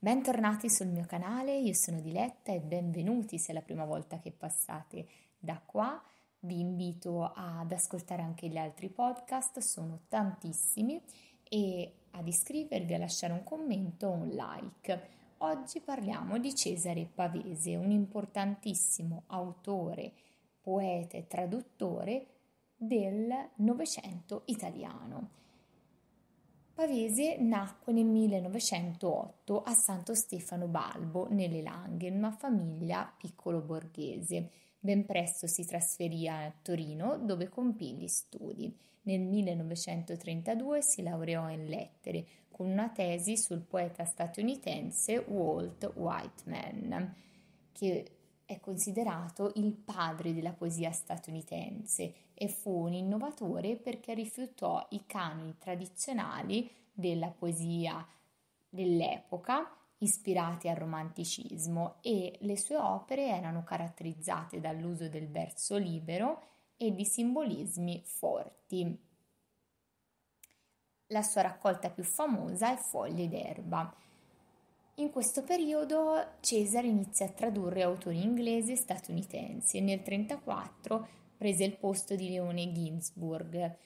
Bentornati sul mio canale, io sono Diletta e benvenuti se è la prima volta che passate da qua. Vi invito ad ascoltare anche gli altri podcast, sono tantissimi, e ad iscrivervi, a lasciare un commento o un like. Oggi parliamo di Cesare Pavese, un importantissimo autore, poeta e traduttore del Novecento italiano Pavese nacque nel 1908 a Santo Stefano Balbo, nelle Langhe, in una famiglia piccolo borghese. Ben presto si trasferì a Torino dove compì gli studi. Nel 1932 si laureò in lettere con una tesi sul poeta statunitense Walt Whiteman, che è considerato il padre della poesia statunitense e fu un innovatore perché rifiutò i canoni tradizionali della poesia dell'epoca ispirati al romanticismo e le sue opere erano caratterizzate dall'uso del verso libero e di simbolismi forti. La sua raccolta più famosa è Foglie d'erba, in questo periodo Cesare inizia a tradurre autori inglesi e statunitensi e nel 1934 prese il posto di Leone Ginsburg,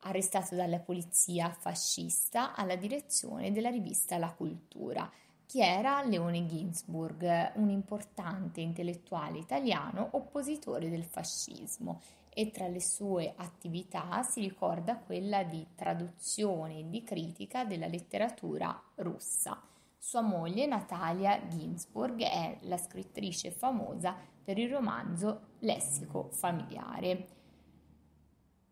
arrestato dalla polizia fascista alla direzione della rivista La Cultura. Chi era Leone Ginsburg, un importante intellettuale italiano oppositore del fascismo e tra le sue attività si ricorda quella di traduzione e di critica della letteratura russa. Sua moglie Natalia Ginsburg è la scrittrice famosa per il romanzo Lessico familiare.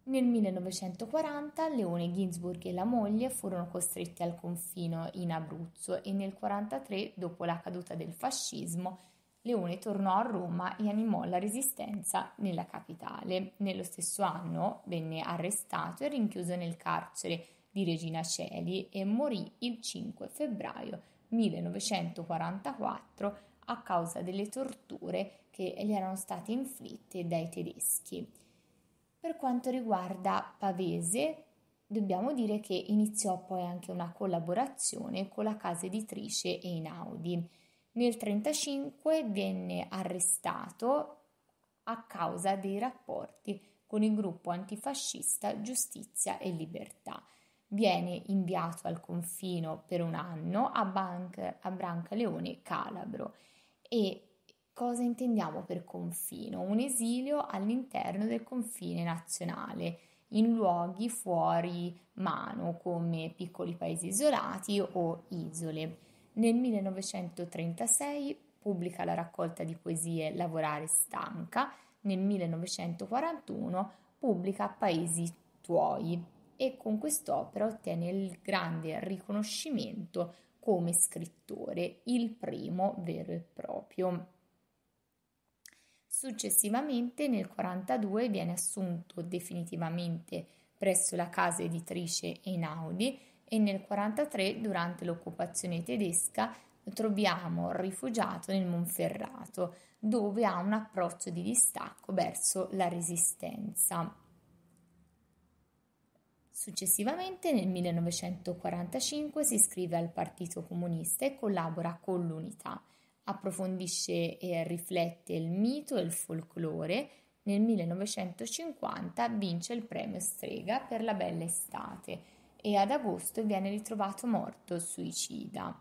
Nel 1940 Leone Ginsburg e la moglie furono costretti al confino in Abruzzo e nel 1943, dopo la caduta del fascismo, Leone tornò a Roma e animò la resistenza nella capitale. Nello stesso anno venne arrestato e rinchiuso nel carcere di Regina Celi e morì il 5 febbraio 1944 a causa delle torture che gli erano state inflitte dai tedeschi. Per quanto riguarda Pavese, dobbiamo dire che iniziò poi anche una collaborazione con la casa editrice Einaudi. Nel 1935 venne arrestato a causa dei rapporti con il gruppo antifascista Giustizia e Libertà viene inviato al confino per un anno a, Banca, a Brancaleone Calabro. E cosa intendiamo per confino? Un esilio all'interno del confine nazionale, in luoghi fuori mano come piccoli paesi isolati o isole. Nel 1936 pubblica la raccolta di poesie Lavorare stanca, nel 1941 pubblica Paesi tuoi, e con quest'opera ottenne il grande riconoscimento come scrittore, il primo vero e proprio. Successivamente nel 1942 viene assunto definitivamente presso la casa editrice Einaudi e nel 1943 durante l'occupazione tedesca lo troviamo rifugiato nel Monferrato dove ha un approccio di distacco verso la resistenza. Successivamente nel 1945 si iscrive al Partito Comunista e collabora con l'Unità. Approfondisce e riflette il mito e il folklore. Nel 1950 vince il premio Strega per la bella estate e ad agosto viene ritrovato morto suicida.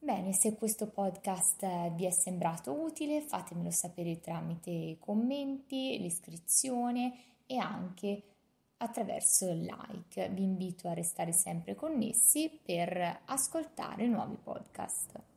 Bene, se questo podcast eh, vi è sembrato utile fatemelo sapere tramite commenti, l'iscrizione e anche attraverso il like. Vi invito a restare sempre connessi per ascoltare nuovi podcast.